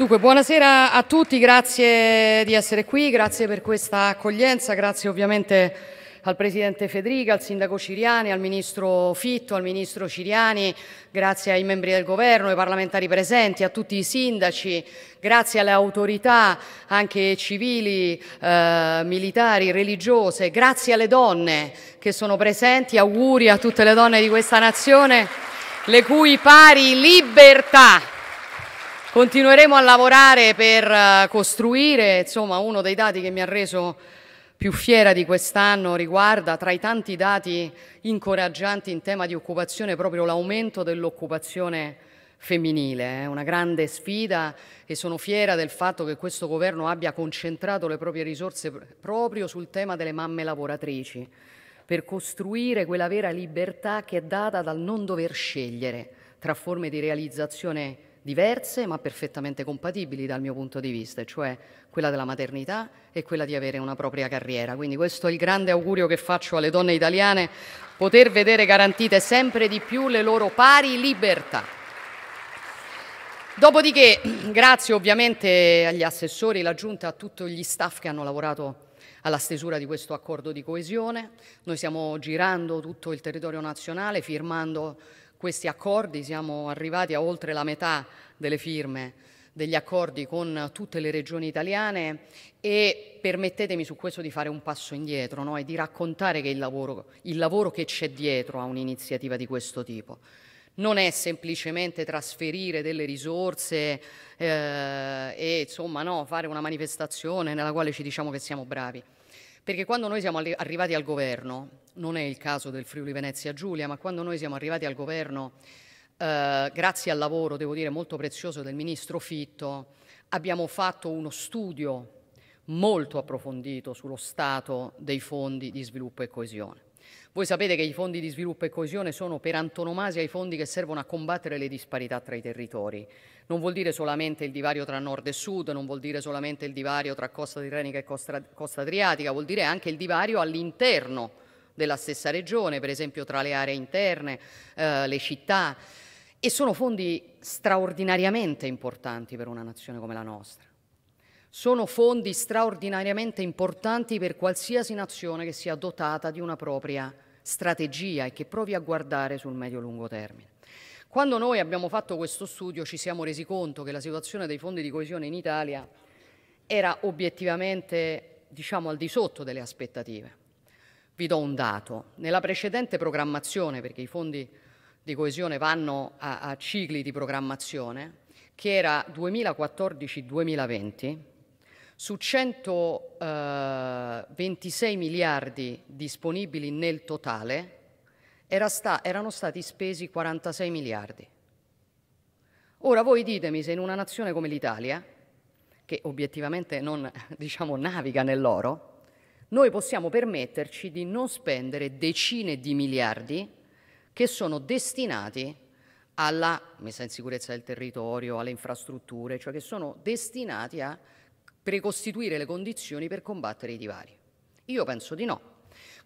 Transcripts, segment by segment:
Dunque, buonasera a tutti, grazie di essere qui, grazie per questa accoglienza, grazie ovviamente al Presidente Federica, al Sindaco Ciriani, al Ministro Fitto, al Ministro Ciriani, grazie ai membri del Governo, ai parlamentari presenti, a tutti i sindaci, grazie alle autorità anche civili, eh, militari, religiose, grazie alle donne che sono presenti, auguri a tutte le donne di questa nazione, le cui pari libertà Continueremo a lavorare per eh, costruire, insomma uno dei dati che mi ha reso più fiera di quest'anno riguarda tra i tanti dati incoraggianti in tema di occupazione proprio l'aumento dell'occupazione femminile, è eh. una grande sfida e sono fiera del fatto che questo governo abbia concentrato le proprie risorse proprio sul tema delle mamme lavoratrici per costruire quella vera libertà che è data dal non dover scegliere tra forme di realizzazione diverse ma perfettamente compatibili dal mio punto di vista, cioè quella della maternità e quella di avere una propria carriera. Quindi questo è il grande augurio che faccio alle donne italiane, poter vedere garantite sempre di più le loro pari libertà. Dopodiché grazie ovviamente agli assessori, la Giunta, a tutti gli staff che hanno lavorato alla stesura di questo accordo di coesione. Noi stiamo girando tutto il territorio nazionale, firmando questi accordi, siamo arrivati a oltre la metà delle firme degli accordi con tutte le regioni italiane e permettetemi su questo di fare un passo indietro no? e di raccontare che il lavoro, il lavoro che c'è dietro a un'iniziativa di questo tipo non è semplicemente trasferire delle risorse eh, e insomma no, fare una manifestazione nella quale ci diciamo che siamo bravi. Perché quando noi siamo arrivati al governo, non è il caso del Friuli Venezia Giulia, ma quando noi siamo arrivati al governo, eh, grazie al lavoro, devo dire, molto prezioso del ministro Fitto, abbiamo fatto uno studio molto approfondito sullo stato dei fondi di sviluppo e coesione. Voi sapete che i fondi di sviluppo e coesione sono per antonomasia i fondi che servono a combattere le disparità tra i territori. Non vuol dire solamente il divario tra nord e sud, non vuol dire solamente il divario tra costa tirrenica e costa, costa adriatica, vuol dire anche il divario all'interno della stessa regione, per esempio tra le aree interne, eh, le città. E sono fondi straordinariamente importanti per una nazione come la nostra. Sono fondi straordinariamente importanti per qualsiasi nazione che sia dotata di una propria strategia e che provi a guardare sul medio-lungo termine. Quando noi abbiamo fatto questo studio ci siamo resi conto che la situazione dei fondi di coesione in Italia era obiettivamente, diciamo, al di sotto delle aspettative. Vi do un dato. Nella precedente programmazione, perché i fondi di coesione vanno a, a cicli di programmazione, che era 2014-2020, su 126 eh, miliardi disponibili nel totale era sta, erano stati spesi 46 miliardi. Ora voi ditemi se in una nazione come l'Italia, che obiettivamente non diciamo, naviga nell'oro, noi possiamo permetterci di non spendere decine di miliardi che sono destinati alla messa in sicurezza del territorio, alle infrastrutture, cioè che sono destinati a precostituire le condizioni per combattere i divari. Io penso di no.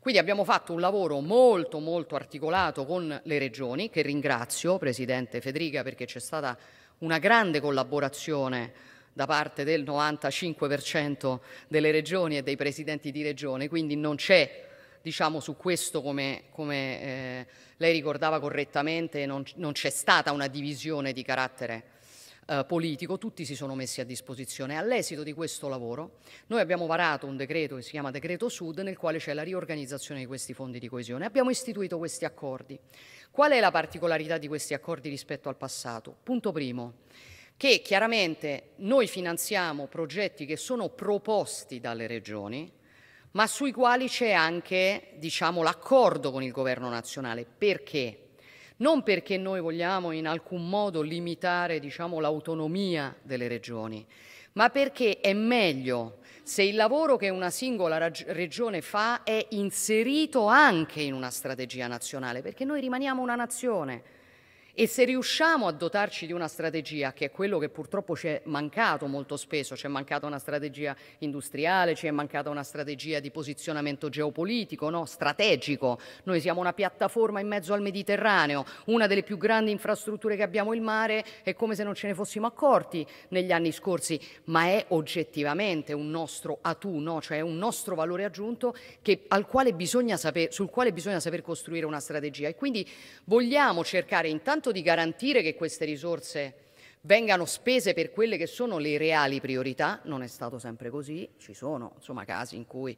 Quindi abbiamo fatto un lavoro molto molto articolato con le regioni, che ringrazio Presidente Federica perché c'è stata una grande collaborazione da parte del 95% delle regioni e dei presidenti di regione, quindi non c'è, diciamo, su questo, come, come eh, lei ricordava correttamente, non, non c'è stata una divisione di carattere eh, politico, tutti si sono messi a disposizione. All'esito di questo lavoro noi abbiamo varato un decreto che si chiama Decreto Sud nel quale c'è la riorganizzazione di questi fondi di coesione. Abbiamo istituito questi accordi. Qual è la particolarità di questi accordi rispetto al passato? Punto primo che chiaramente noi finanziamo progetti che sono proposti dalle regioni, ma sui quali c'è anche diciamo, l'accordo con il governo nazionale. Perché? non perché noi vogliamo in alcun modo limitare diciamo, l'autonomia delle regioni, ma perché è meglio se il lavoro che una singola regione fa è inserito anche in una strategia nazionale, perché noi rimaniamo una nazione. E se riusciamo a dotarci di una strategia, che è quello che purtroppo ci è mancato molto spesso, ci è mancata una strategia industriale, ci è mancata una strategia di posizionamento geopolitico, no? strategico, noi siamo una piattaforma in mezzo al Mediterraneo, una delle più grandi infrastrutture che abbiamo il mare, è come se non ce ne fossimo accorti negli anni scorsi, ma è oggettivamente un nostro atu, no? cioè un nostro valore aggiunto che, quale saper, sul quale bisogna saper costruire una strategia. E quindi vogliamo cercare intanto soltanto di garantire che queste risorse vengano spese per quelle che sono le reali priorità, non è stato sempre così, ci sono insomma casi in cui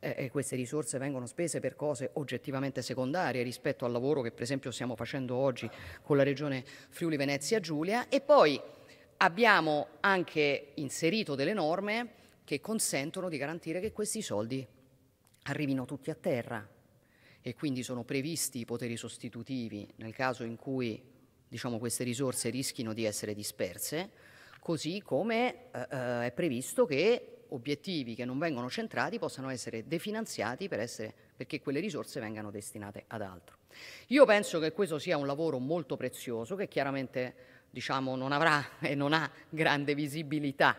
eh, eh queste risorse vengono spese per cose oggettivamente secondarie rispetto al lavoro che per esempio stiamo facendo oggi con la regione Friuli Venezia Giulia e poi abbiamo anche inserito delle norme che consentono di garantire che questi soldi arrivino tutti a terra, e quindi sono previsti i poteri sostitutivi nel caso in cui diciamo, queste risorse rischino di essere disperse, così come eh, eh, è previsto che obiettivi che non vengono centrati possano essere definanziati per essere, perché quelle risorse vengano destinate ad altro. Io penso che questo sia un lavoro molto prezioso che chiaramente diciamo, non avrà e non ha grande visibilità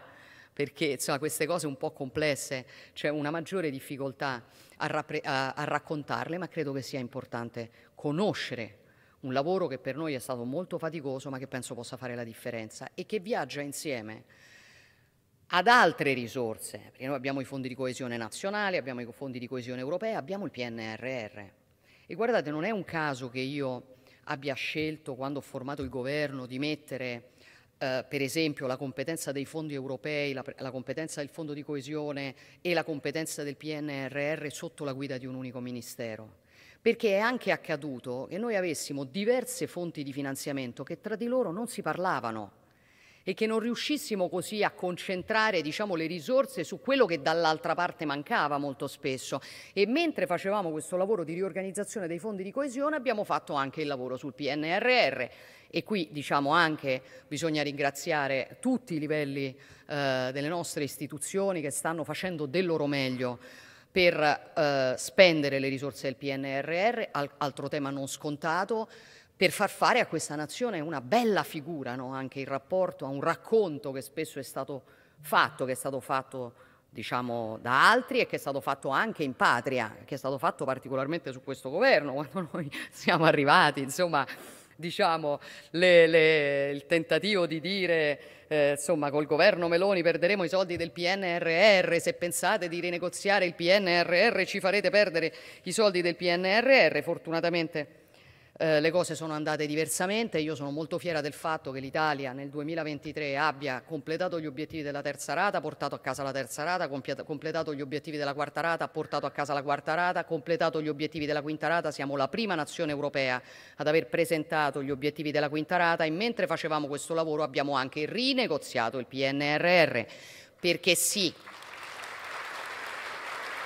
perché insomma, queste cose un po' complesse c'è cioè una maggiore difficoltà a, a, a raccontarle, ma credo che sia importante conoscere un lavoro che per noi è stato molto faticoso, ma che penso possa fare la differenza e che viaggia insieme ad altre risorse, perché noi abbiamo i fondi di coesione nazionale, abbiamo i fondi di coesione europea, abbiamo il PNRR. E guardate, non è un caso che io abbia scelto, quando ho formato il governo, di mettere eh, per esempio la competenza dei fondi europei, la, la, competenza del fondo di coesione e la competenza del PNRR sotto la guida di un unico ministero. Perché è anche accaduto che noi avessimo diverse fonti di finanziamento che tra di loro non si parlavano e che non riuscissimo così a concentrare diciamo, le risorse su quello che dall'altra parte mancava molto spesso. E mentre facevamo questo lavoro di riorganizzazione dei fondi di coesione abbiamo fatto anche il lavoro sul PNRR e qui diciamo anche bisogna ringraziare tutti i livelli eh, delle nostre istituzioni che stanno facendo del loro meglio per eh, spendere le risorse del PNRR, al altro tema non scontato per far fare a questa nazione una bella figura, no? anche in rapporto a un racconto che spesso è stato fatto, che è stato fatto diciamo, da altri e che è stato fatto anche in patria, che è stato fatto particolarmente su questo governo, quando noi siamo arrivati, insomma, diciamo, le, le, il tentativo di dire, eh, insomma, col governo Meloni perderemo i soldi del PNRR, se pensate di rinegoziare il PNRR ci farete perdere i soldi del PNRR, fortunatamente eh, le cose sono andate diversamente. Io sono molto fiera del fatto che l'Italia nel 2023 abbia completato gli obiettivi della terza rata, portato a casa la terza rata, completato gli obiettivi della quarta rata, portato a casa la quarta rata, completato gli obiettivi della quinta rata. Siamo la prima nazione europea ad aver presentato gli obiettivi della quinta rata e mentre facevamo questo lavoro abbiamo anche rinegoziato il PNRR. Perché sì,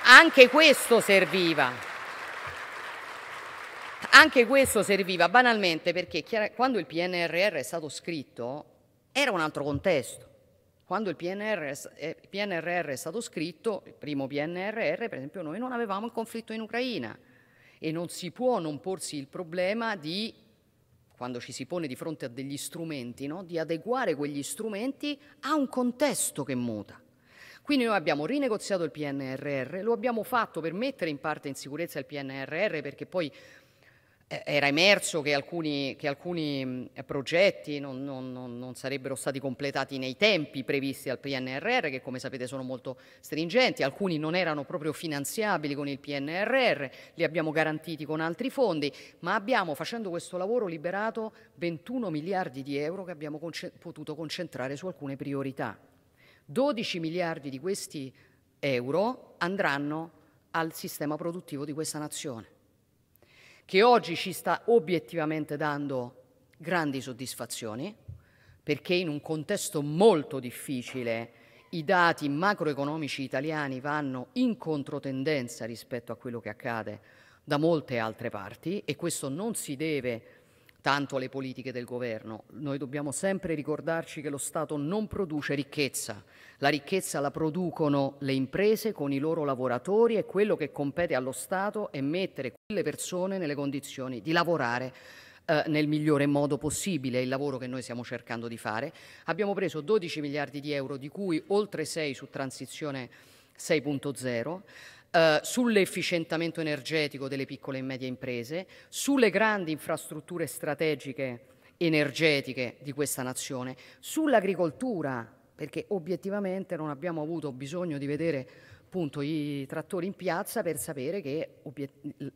anche questo serviva. Anche questo serviva banalmente perché quando il PNRR è stato scritto era un altro contesto. Quando il PNRR, eh, è stato scritto, il primo PNRR, per esempio, noi non avevamo il conflitto in Ucraina e non si può non porsi il problema di, quando ci si pone di fronte a degli strumenti, no? di adeguare quegli strumenti a un contesto che muta. Quindi noi abbiamo rinegoziato il PNRR, lo abbiamo fatto per mettere in parte in sicurezza il PNRR perché poi eh, era emerso che alcuni, che alcuni mm, progetti non, non, non, sarebbero stati completati nei tempi previsti dal PNRR, che come sapete sono molto stringenti, alcuni non erano proprio finanziabili con il PNRR, li abbiamo garantiti con altri fondi, ma abbiamo facendo questo lavoro liberato 21 miliardi di euro che abbiamo conce potuto concentrare su alcune priorità. 12 miliardi di questi euro andranno al sistema produttivo di questa nazione che oggi ci sta obiettivamente dando grandi soddisfazioni, perché in un contesto molto difficile i dati macroeconomici italiani vanno in controtendenza rispetto a quello che accade da molte altre parti e questo non si deve tanto alle politiche del governo. Noi dobbiamo sempre ricordarci che lo Stato non produce ricchezza, la ricchezza la producono le imprese con i loro lavoratori e quello che compete allo Stato è mettere quelle persone nelle condizioni di lavorare eh, nel migliore modo possibile, il lavoro che noi stiamo cercando di fare. Abbiamo preso 12 miliardi di euro, di cui oltre 6 su transizione 6.0. Eh, sull'efficientamento energetico delle piccole e medie imprese, sulle grandi infrastrutture strategiche energetiche di questa nazione, sull'agricoltura, perché obiettivamente non abbiamo avuto bisogno di vedere appunto, i trattori in piazza per sapere che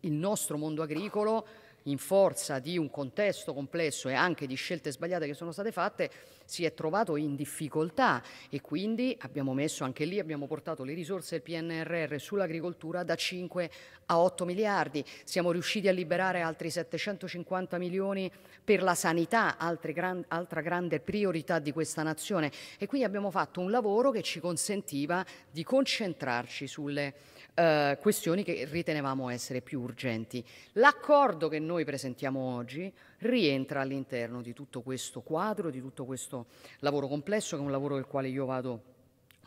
il nostro mondo agricolo, in forza di un contesto complesso e anche di scelte sbagliate che sono state fatte, si è trovato in difficoltà e quindi abbiamo messo anche lì, abbiamo portato le risorse del PNRR sull'agricoltura da 5 a 8 miliardi, siamo riusciti a liberare altri 750 milioni per la sanità, gran, altra grande priorità di questa nazione e quindi abbiamo fatto un lavoro che ci consentiva di concentrarci sulle eh, questioni che ritenevamo essere più urgenti. L'accordo che noi presentiamo oggi rientra all'interno di tutto questo quadro, di tutto questo lavoro complesso, che è un lavoro del quale io vado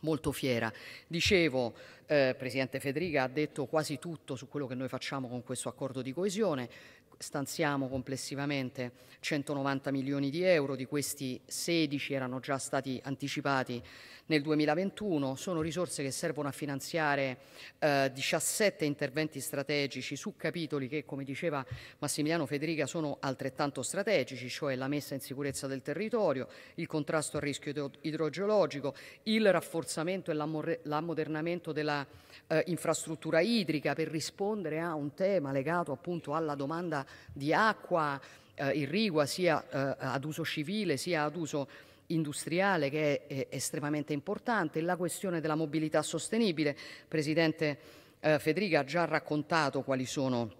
molto fiera. Dicevo, eh, Presidente Federica ha detto quasi tutto su quello che noi facciamo con questo accordo di coesione, stanziamo complessivamente 190 milioni di euro, di questi 16 erano già stati anticipati nel 2021, sono risorse che servono a finanziare eh, 17 interventi strategici su capitoli che, come diceva Massimiliano Federica, sono altrettanto strategici, cioè la messa in sicurezza del territorio, il contrasto al rischio idrogeologico, il rafforzamento e l'ammodernamento della eh, infrastruttura idrica per rispondere a un tema legato appunto alla domanda di acqua eh, irrigua sia eh, ad uso civile sia ad uso industriale che è, è estremamente importante, la questione della mobilità sostenibile. Presidente eh, Federica ha già raccontato quali sono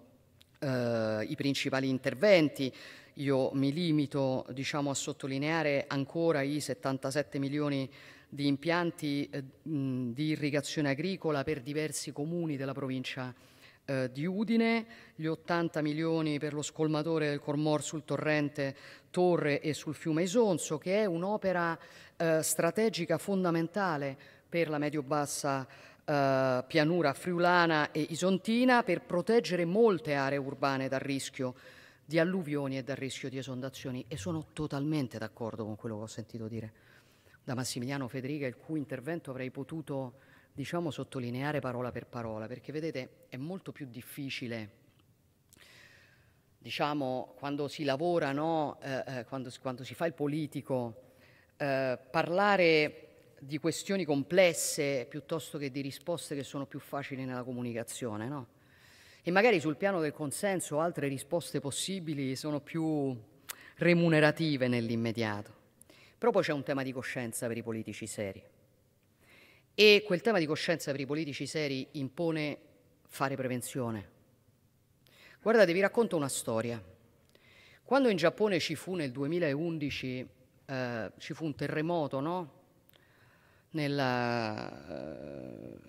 eh, i principali interventi. Io mi limito diciamo, a sottolineare ancora i 77 milioni di impianti eh, mh, di irrigazione agricola per diversi comuni della provincia eh, di Udine, gli 80 milioni per lo scolmatore del Cormor sul torrente Torre e sul fiume Isonzo, che è un'opera eh, strategica fondamentale per la medio-bassa eh, pianura friulana e isontina per proteggere molte aree urbane dal rischio di alluvioni e dal rischio di esondazioni e sono totalmente d'accordo con quello che ho sentito dire da Massimiliano Federica, il cui intervento avrei potuto diciamo, sottolineare parola per parola, perché vedete è molto più difficile, diciamo, quando si lavora, no? eh, eh quando, quando, si fa il politico, eh, parlare di questioni complesse piuttosto che di risposte che sono più facili nella comunicazione, no? E magari sul piano del consenso altre risposte possibili sono più remunerative nell'immediato. Però poi c'è un tema di coscienza per i politici seri. E quel tema di coscienza per i politici seri impone fare prevenzione. Guardate, vi racconto una storia. Quando in Giappone ci fu nel 2011, eh, ci fu un terremoto, no? Nella, eh,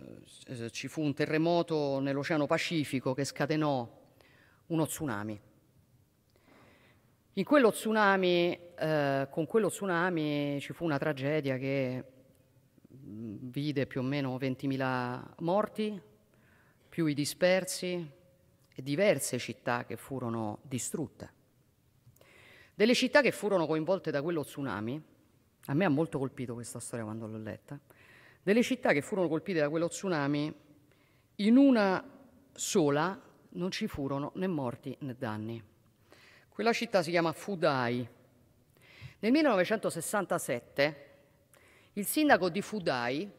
eh, ci fu un terremoto nell'Oceano Pacifico che scatenò uno tsunami. In Quello tsunami eh, con quello tsunami ci fu una tragedia che vide più o meno 20.000 morti, più i dispersi e diverse città che furono distrutte. Delle città che furono coinvolte da quello tsunami, a me ha molto colpito questa storia quando l'ho letta, delle città che furono colpite da quello tsunami, in una sola non ci furono né morti né danni. Quella città si chiama Fudai. Nel 1967 il sindaco di Fudai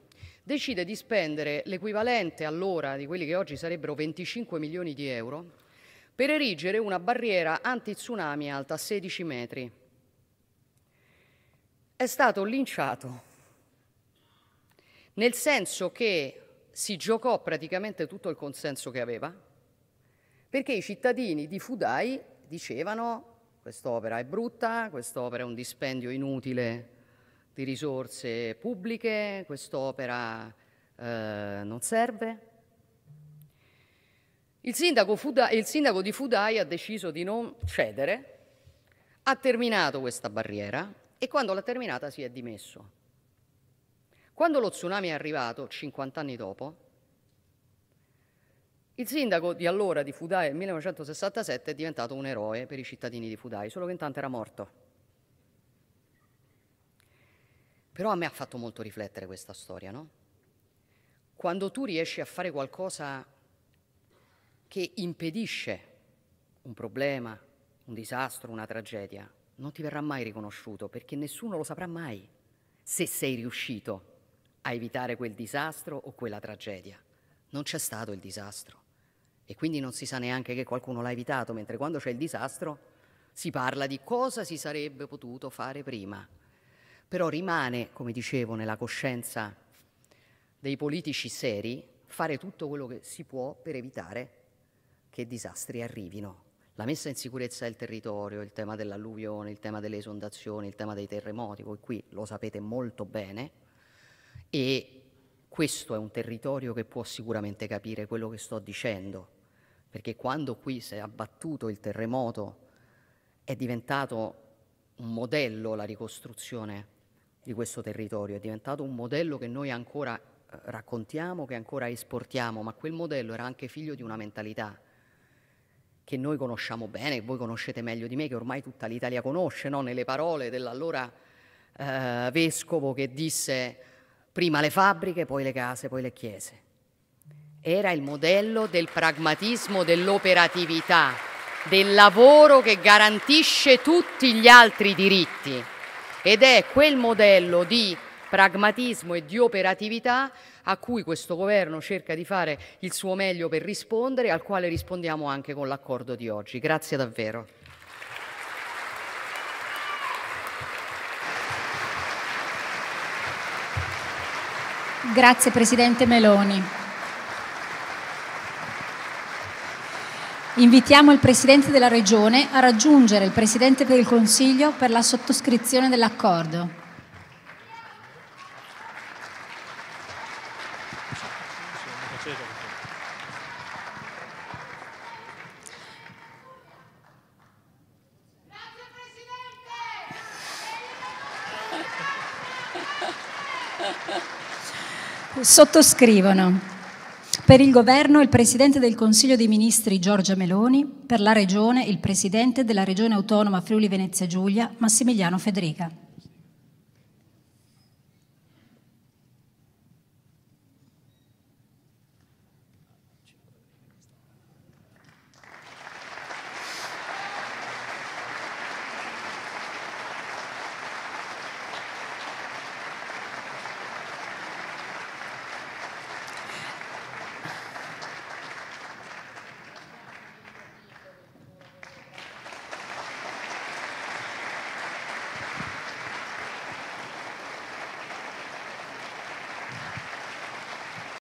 decide di spendere l'equivalente all'ora di quelli che oggi sarebbero 25 milioni di euro per erigere una barriera anti-tsunami alta 16 metri. È stato linciato, nel senso che si giocò praticamente tutto il consenso che aveva, perché i cittadini di Fudai dicevano quest'opera è brutta, quest'opera è un dispendio inutile di risorse pubbliche, quest'opera eh, non serve. Il sindaco, Fuda, il sindaco di Fudai ha deciso di non cedere, ha terminato questa barriera e quando l'ha terminata si è dimesso. Quando lo tsunami è arrivato, 50 anni dopo, il sindaco di allora di Fudai nel 1967 è diventato un eroe per i cittadini di Fudai, solo che intanto era morto. Però a me ha fatto molto riflettere questa storia, no? Quando tu riesci a fare qualcosa che impedisce un problema, un disastro, una tragedia, non ti verrà mai riconosciuto perché nessuno lo saprà mai se sei riuscito a evitare quel disastro o quella tragedia. Non c'è stato il disastro e quindi non si sa neanche che qualcuno l'ha evitato, mentre quando c'è il disastro si parla di cosa si sarebbe potuto fare prima però rimane, come dicevo, nella coscienza dei politici seri fare tutto quello che si può per evitare che disastri arrivino. La messa in sicurezza del territorio, il tema dell'alluvione, il tema delle esondazioni, il tema dei terremoti, voi qui lo sapete molto bene e questo è un territorio che può sicuramente capire quello che sto dicendo, perché quando qui si è abbattuto il terremoto è diventato un modello la ricostruzione di questo territorio, è diventato un modello che noi ancora eh, raccontiamo, che ancora esportiamo, ma quel modello era anche figlio di una mentalità che noi conosciamo bene, che voi conoscete meglio di me, che ormai tutta l'Italia conosce, no? nelle parole dell'allora eh, vescovo che disse prima le fabbriche, poi le case, poi le chiese. Era il modello del pragmatismo, dell'operatività, del lavoro che garantisce tutti gli altri diritti ed è quel modello di pragmatismo e di operatività a cui questo governo cerca di fare il suo meglio per rispondere, al quale rispondiamo anche con l'accordo di oggi. Grazie davvero. Grazie Presidente Meloni. Invitiamo il Presidente della Regione a raggiungere il Presidente del Consiglio per la sottoscrizione dell'accordo. Sottoscrivono per il governo il Presidente del Consiglio dei Ministri Giorgia Meloni, per la Regione il Presidente della Regione Autonoma Friuli Venezia Giulia Massimiliano Federica.